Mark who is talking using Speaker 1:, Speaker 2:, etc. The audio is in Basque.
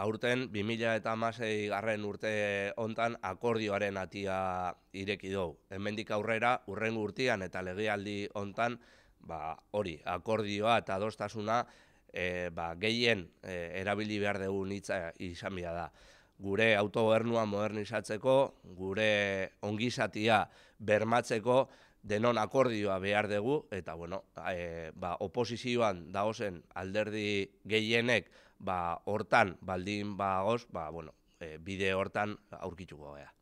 Speaker 1: aurten 2000 eta garren urte hontan akordioaren atia ireki dugu. Hemendik aurrera, urren urtean eta legealdi hontan, ba, hori, akordioa eta adostasuna e, ba, gehien e, erabili behar dugu hitza izan bia da. Gure autogernua modernizatzeko, gure ongizatia bermatzeko, denon akordioa behar dugu, eta bueno, e, ba, oposizioan dagozen alderdi gehienek ba, hortan baldin bagoz, ba, bueno, e, bide hortan aurkituko gara.